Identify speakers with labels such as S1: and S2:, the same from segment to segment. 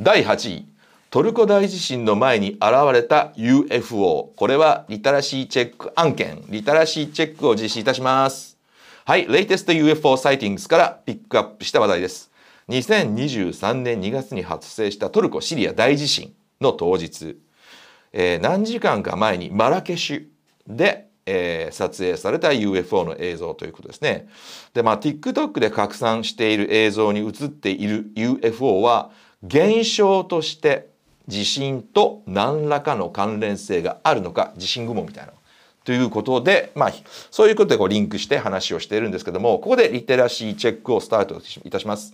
S1: 第8位トルコ大地震の前に現れた UFO これはリタラシーチェック案件リタラシーチェックを実施いたしますはいレイテスト UFO サイティングスからピックアップした話題です2023年2月に発生したトルコ・シリア大地震の当日、えー、何時間か前にマラケシュで、えー、撮影された UFO の映像ということですねでまあ TikTok で拡散している映像に映っている UFO は現象として地震と何らかの関連性があるのか地震雲みたいなということで、まあ、そういうことでこうリンクして話をしているんですけども、ここでリテラシーチェックをスタートいたします。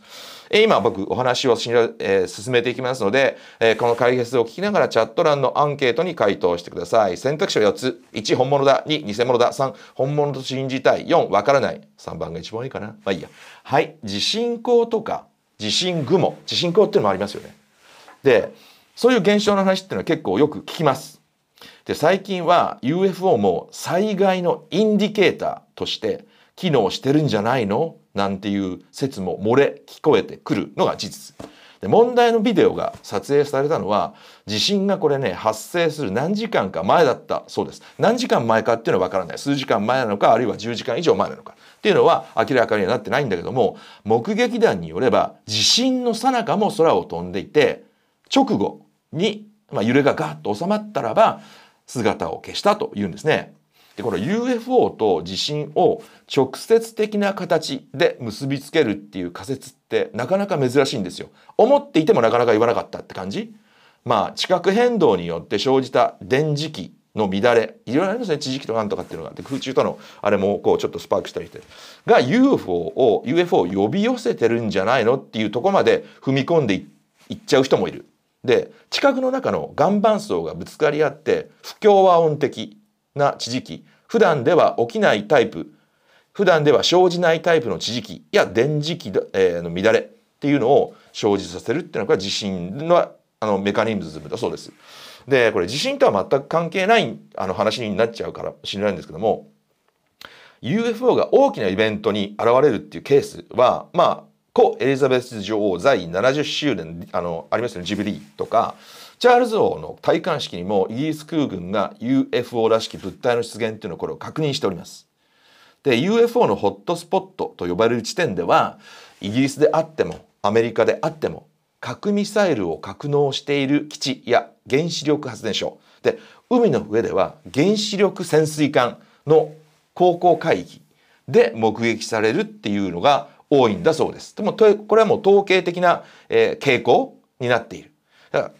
S1: え今僕お話をし、えー、進めていきますので、えー、この解説を聞きながらチャット欄のアンケートに回答してください。選択肢は4つ。1、本物だ。2、偽物だ。3、本物と信じたい。4、わからない。3番が一番いいかな。まあいいや。はい。地震校とか、地震雲地震雲っていうのもありますよねでそういう現象の話っていうのは結構よく聞きますで最近は UFO も災害のインディケーターとして機能してるんじゃないのなんていう説も漏れ聞こえてくるのが事実で問題のビデオが撮影されたのは地震がこれね発生する何時間か前だったそうです何時間前かっていうのは分からない数時間前なのかあるいは10時間以上前なのかっていうのは明らかにはなってないんだけども目撃談によれば地震の最中も空を飛んでいて直後に、まあ、揺れがガッと収まったらば姿を消したというんですね。で、この UFO と地震を直接的な形で結びつけるっていう仮説ってなかなか珍しいんですよ。思っていてもなかなか言わなかったって感じまあ、地殻変動によって生じた電磁気の乱れ、いろいろありますね。地磁気となんとかっていうのがあって、空中とのあれもこうちょっとスパークしたりして、が UFO を、UFO を呼び寄せてるんじゃないのっていうとこまで踏み込んでいっちゃう人もいる。で、地殻の中の岩盤層がぶつかり合って、不協和音的な地磁気普段では起きないタイプ普段では生じないタイプの地磁気や電磁気の乱れっていうのを生じさせるっていうのはこれ地震のあのメカニズムだそうです。でこれ地震とは全く関係ないあの話になっちゃうからしれないんですけども UFO が大きなイベントに現れるっていうケースはまあ故エリザベス女王在位70周年あのありますよねジブリーとかチャールズ王の戴冠式にもイギリス空軍が UFO らしき物体の出現というのをこれを確認しております。で UFO のホットスポットと呼ばれる地点ではイギリスであってもアメリカであっても核ミサイルを格納している基地や原子力発電所で海の上では原子力潜水艦の航行海域で目撃されるっていうのが多いんだそうです。でもこれはもう統計的な、え傾向になっている。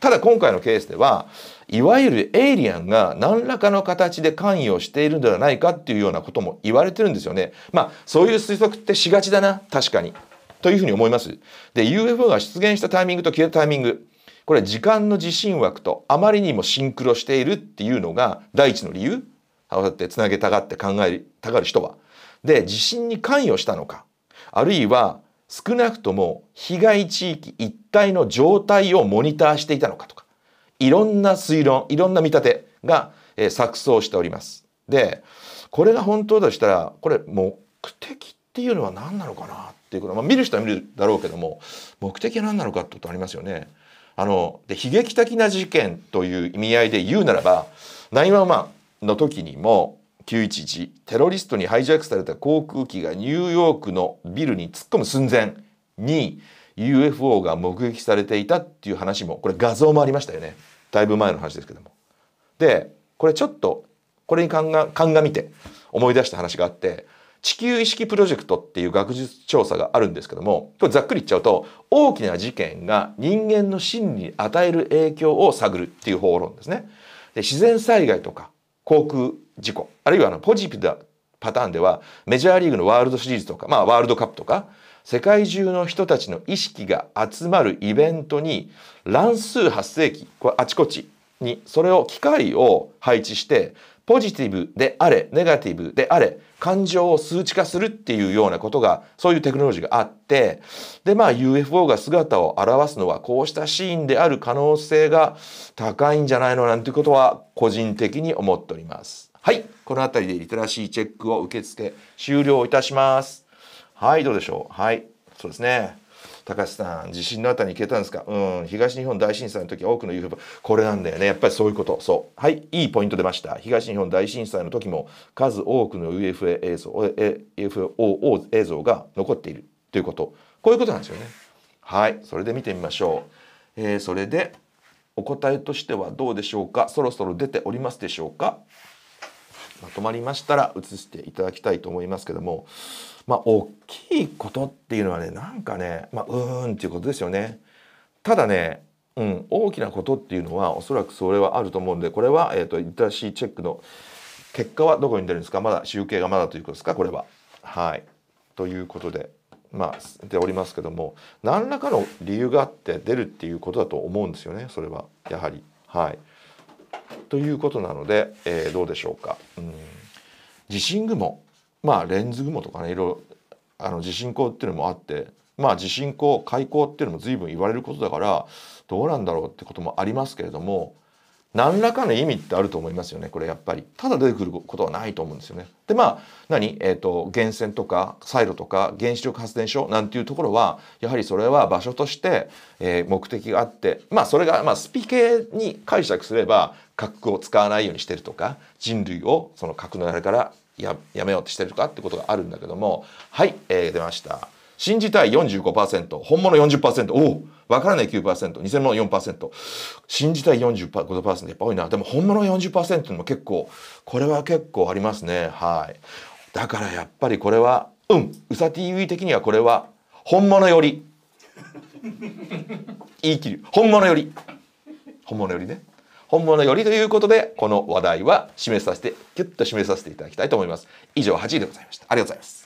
S1: ただ今回のケースではいわゆるエイリアンが何らかの形で関与しているんではないかっていうようなことも言われてるんですよね。まあそういう推測ってしがちだな確かに。というふうに思います。で UFO が出現したタイミングと消えたタイミングこれ時間の地震枠とあまりにもシンクロしているっていうのが第一の理由。合わせてつなげたがって考えたがる人は。で地震に関与したのかあるいは少なくとも被害地域一帯の状態をモニターしていたのかとかいろんな推論いろんな見立てが、えー、錯綜しております。でこれが本当だとしたらこれ目的っていうのは何なのかなっていうこと、まあ、見る人は見るだろうけども目的は何なのかってことありますよね。あので悲劇的な事件という意味合いで言うならば911の時にも911テロリストにハイジャックされた航空機がニューヨークのビルに突っ込む寸前に UFO が目撃されていたっていう話もこれ画像もありましたよねだいぶ前の話ですけども。でこれちょっとこれに鑑みて思い出した話があって地球意識プロジェクトっていう学術調査があるんですけどもこれざっくり言っちゃうと大きな事件が人間の心理に与える影響を探るっていう方論ですね。で自然災害とか航空事故あるいはあのポジティブなパターンではメジャーリーグのワールドシリーズとか、まあ、ワールドカップとか世界中の人たちの意識が集まるイベントに乱数発生期これあちこちにそれを機械を配置してポジティブであれネガティブであれ感情を数値化するっていうようなことがそういうテクノロジーがあってでまあ UFO が姿を現すのはこうしたシーンである可能性が高いんじゃないのなんてことは個人的に思っております。はい、この辺りでリテラシーチェックを受け付け終了いたします。はい、どうでしょう。はい、そうですね。高橋さん、地震のあたり消えたんですか。うん、東日本大震災の時は多くの UFO、これなんだよね。やっぱりそういうこと。そう。はい、いいポイント出ました。東日本大震災の時も数多くの UFO 映像、UFO 映像が残っているということ。こういうことなんですよね。はい、それで見てみましょう。えー、それでお答えとしてはどうでしょうか。そろそろ出ておりますでしょうか。まとまりましたら移していただきたいと思いますけどもまあ大きいことっていうのはねなんかねまあうーんっていうことですよね。ただねうん、大きなことっていうのはおそらくそれはあると思うんでこれは、えーと、リテシーチェックの結果はどこに出るんですかまだ集計がまだということですかこれは。はいということでまあ出ておりますけども何らかの理由があって出るっていうことだと思うんですよねそれはやはり。はいということなので、えー、どうでしょうか。うん地震雲まあレンズ雲とかねいろいろあの地震光っていうのもあってまあ地震光開口っていうのも随分言われることだからどうなんだろうってこともありますけれども何らかの意味ってあると思いますよねこれやっぱりただ出てくることはないと思うんですよねでまあ何えっ、ー、と源泉とかサイロとか原子力発電所なんていうところはやはりそれは場所として、えー、目的があってまあそれが、まあ、スピ系に解釈すれば核を使わないようにしてるとか人類をその核のあれからややめようとしてるとかってことがあるんだけどもはい、えー、出ました。信じたい45%、本物40%、おお、わからない9%、偽物4%、信じたい45%、やっぱ多いな。でも本物40%も結構、これは結構ありますね。はい。だからやっぱりこれは、うん、うさ TV 的にはこれは、本物より、言い切る。本物より、本物よりね。本物よりということで、この話題は締めさせて、キュッと締めさせていただきたいと思います。以上8位でございました。ありがとうございます。